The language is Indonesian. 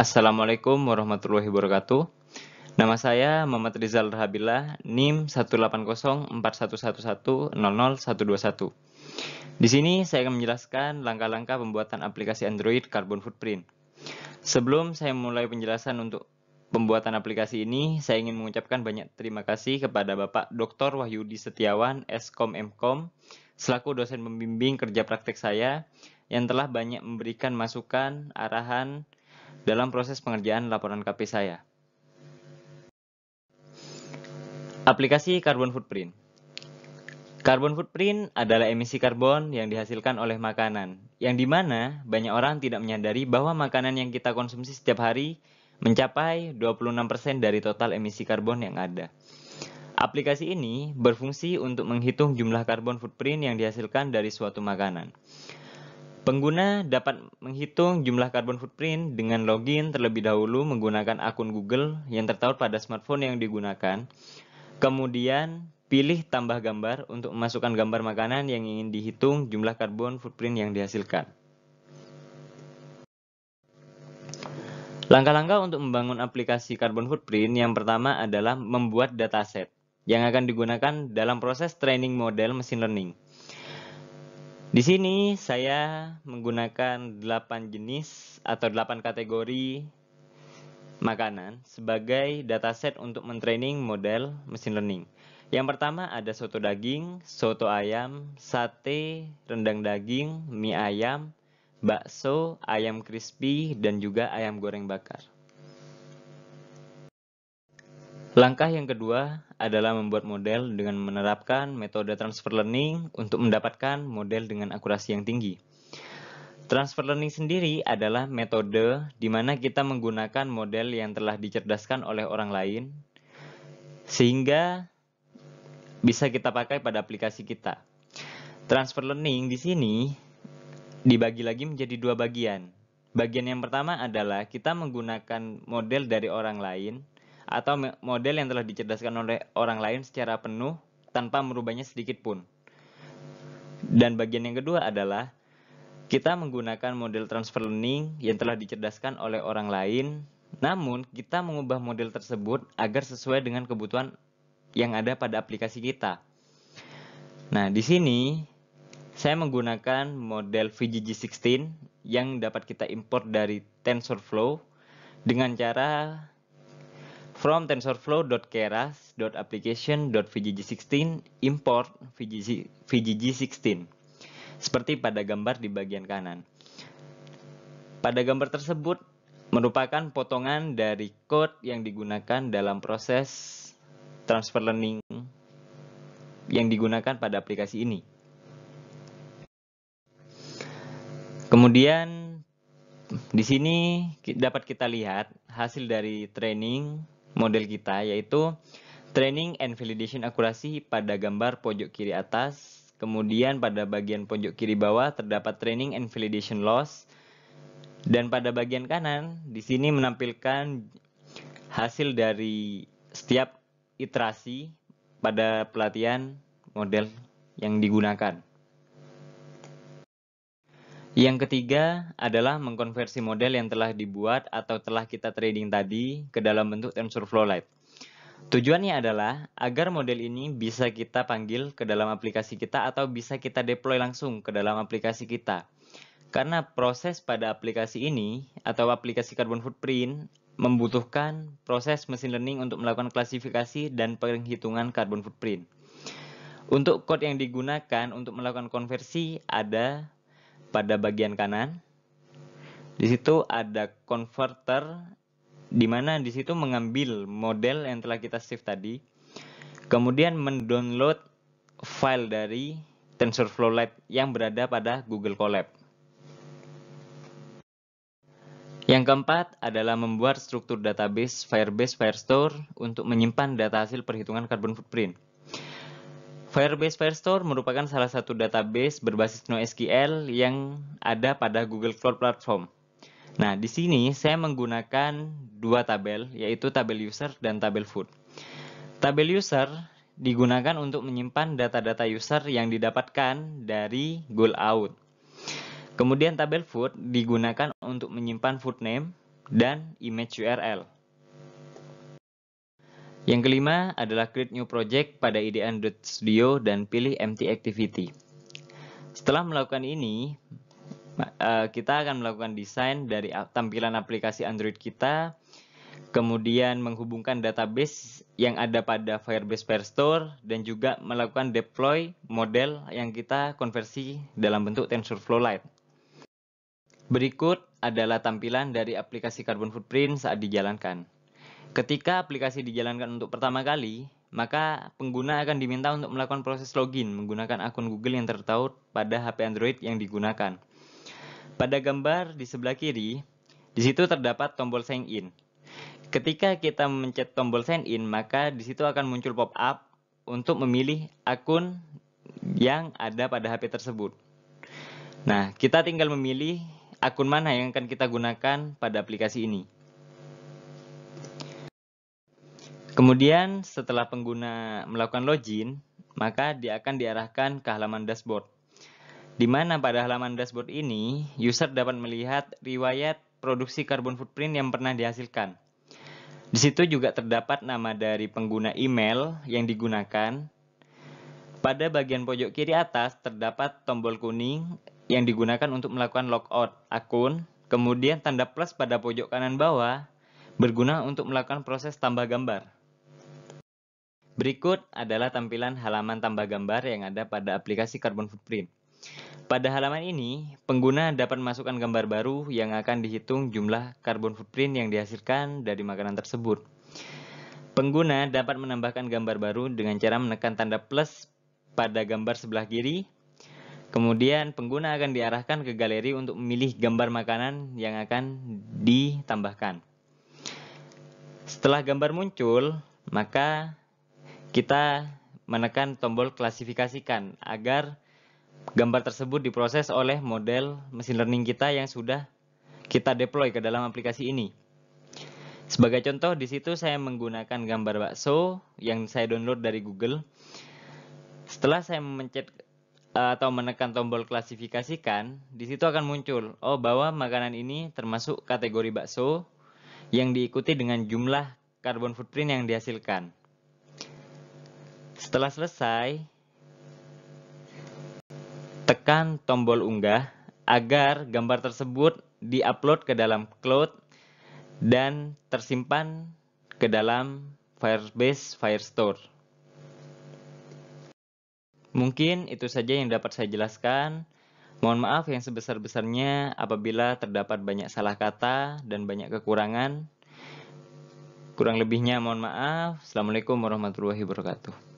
Assalamualaikum warahmatullahi wabarakatuh. Nama saya Muhammad Rizal Rahabila, NIM 180411100121. Di sini saya akan menjelaskan langkah-langkah pembuatan aplikasi Android Carbon Footprint. Sebelum saya mulai penjelasan untuk pembuatan aplikasi ini, saya ingin mengucapkan banyak terima kasih kepada Bapak Dr. Wahyudi Setiawan, Skom Mkom, selaku dosen pembimbing kerja praktek saya, yang telah banyak memberikan masukan, arahan, dalam proses pengerjaan laporan KP saya. Aplikasi Carbon Footprint Carbon footprint adalah emisi karbon yang dihasilkan oleh makanan, yang dimana banyak orang tidak menyadari bahwa makanan yang kita konsumsi setiap hari mencapai 26% dari total emisi karbon yang ada. Aplikasi ini berfungsi untuk menghitung jumlah karbon footprint yang dihasilkan dari suatu makanan. Pengguna dapat menghitung jumlah carbon footprint dengan login terlebih dahulu menggunakan akun Google yang tertaut pada smartphone yang digunakan. Kemudian, pilih tambah gambar untuk memasukkan gambar makanan yang ingin dihitung jumlah karbon footprint yang dihasilkan. Langkah-langkah untuk membangun aplikasi carbon footprint yang pertama adalah membuat dataset yang akan digunakan dalam proses training model machine learning. Di sini saya menggunakan 8 jenis atau 8 kategori makanan sebagai dataset untuk mentraining model machine learning. Yang pertama ada soto daging, soto ayam, sate, rendang daging, mie ayam, bakso, ayam crispy, dan juga ayam goreng bakar. Langkah yang kedua adalah membuat model dengan menerapkan metode transfer learning untuk mendapatkan model dengan akurasi yang tinggi. Transfer learning sendiri adalah metode di mana kita menggunakan model yang telah dicerdaskan oleh orang lain sehingga bisa kita pakai pada aplikasi kita. Transfer learning di sini dibagi lagi menjadi dua bagian. Bagian yang pertama adalah kita menggunakan model dari orang lain atau model yang telah dicerdaskan oleh orang lain secara penuh tanpa merubahnya sedikit pun. Dan bagian yang kedua adalah kita menggunakan model transfer learning yang telah dicerdaskan oleh orang lain, namun kita mengubah model tersebut agar sesuai dengan kebutuhan yang ada pada aplikasi kita. Nah, di sini saya menggunakan model VGG16 yang dapat kita import dari TensorFlow dengan cara From tensorflow.keras.application.vgg16 import VGG, 16 seperti pada gambar di bagian kanan. Pada gambar tersebut merupakan potongan dari code yang digunakan dalam proses transfer learning yang digunakan pada aplikasi ini. Kemudian di sini dapat kita lihat hasil dari training model kita yaitu training and validation akurasi pada gambar pojok kiri atas. Kemudian pada bagian pojok kiri bawah terdapat training and validation loss. Dan pada bagian kanan di sini menampilkan hasil dari setiap iterasi pada pelatihan model yang digunakan. Yang ketiga adalah mengkonversi model yang telah dibuat atau telah kita trading tadi ke dalam bentuk TensorFlow Lite. Tujuannya adalah agar model ini bisa kita panggil ke dalam aplikasi kita atau bisa kita deploy langsung ke dalam aplikasi kita. Karena proses pada aplikasi ini atau aplikasi Carbon Footprint membutuhkan proses machine learning untuk melakukan klasifikasi dan penghitungan carbon footprint. Untuk code yang digunakan untuk melakukan konversi ada pada bagian kanan. Di situ ada converter di mana di situ mengambil model yang telah kita save tadi, kemudian mendownload file dari TensorFlow Lite yang berada pada Google Colab. Yang keempat adalah membuat struktur database Firebase Firestore untuk menyimpan data hasil perhitungan carbon footprint. Firebase Firestore merupakan salah satu database berbasis NoSQL yang ada pada Google Cloud Platform. Nah, di sini saya menggunakan dua tabel, yaitu tabel user dan tabel food. Tabel user digunakan untuk menyimpan data-data user yang didapatkan dari Google out. Kemudian tabel food digunakan untuk menyimpan food name dan image URL. Yang kelima adalah create new project pada IDE Android Studio dan pilih empty activity. Setelah melakukan ini, eh, kita akan melakukan desain dari tampilan aplikasi Android kita, kemudian menghubungkan database yang ada pada Firebase Store, dan juga melakukan deploy model yang kita konversi dalam bentuk TensorFlow Lite. Berikut adalah tampilan dari aplikasi Carbon Footprint saat dijalankan. Ketika aplikasi dijalankan untuk pertama kali, maka pengguna akan diminta untuk melakukan proses login menggunakan akun Google yang tertaut pada HP Android yang digunakan. Pada gambar di sebelah kiri, di situ terdapat tombol sign in. Ketika kita mencet tombol sign in, maka di situ akan muncul pop-up untuk memilih akun yang ada pada HP tersebut. Nah, kita tinggal memilih akun mana yang akan kita gunakan pada aplikasi ini. Kemudian setelah pengguna melakukan login, maka dia akan diarahkan ke halaman dashboard. Di mana pada halaman dashboard ini, user dapat melihat riwayat produksi carbon footprint yang pernah dihasilkan. Di situ juga terdapat nama dari pengguna email yang digunakan. Pada bagian pojok kiri atas terdapat tombol kuning yang digunakan untuk melakukan logout akun, kemudian tanda plus pada pojok kanan bawah berguna untuk melakukan proses tambah gambar. Berikut adalah tampilan halaman tambah gambar yang ada pada aplikasi Carbon Footprint. Pada halaman ini, pengguna dapat masukkan gambar baru yang akan dihitung jumlah carbon footprint yang dihasilkan dari makanan tersebut. Pengguna dapat menambahkan gambar baru dengan cara menekan tanda plus pada gambar sebelah kiri. Kemudian pengguna akan diarahkan ke galeri untuk memilih gambar makanan yang akan ditambahkan. Setelah gambar muncul, maka kita menekan tombol klasifikasikan agar gambar tersebut diproses oleh model mesin learning kita yang sudah kita deploy ke dalam aplikasi ini. Sebagai contoh, di situ saya menggunakan gambar bakso yang saya download dari Google. Setelah saya mencet eh, atau menekan tombol klasifikasikan, di situ akan muncul, oh bahwa makanan ini termasuk kategori bakso yang diikuti dengan jumlah carbon footprint yang dihasilkan. Setelah selesai, tekan tombol unggah agar gambar tersebut diupload ke dalam cloud dan tersimpan ke dalam Firebase Firestore. Mungkin itu saja yang dapat saya jelaskan. Mohon maaf yang sebesar-besarnya apabila terdapat banyak salah kata dan banyak kekurangan. Kurang lebihnya mohon maaf. Assalamualaikum warahmatullahi wabarakatuh.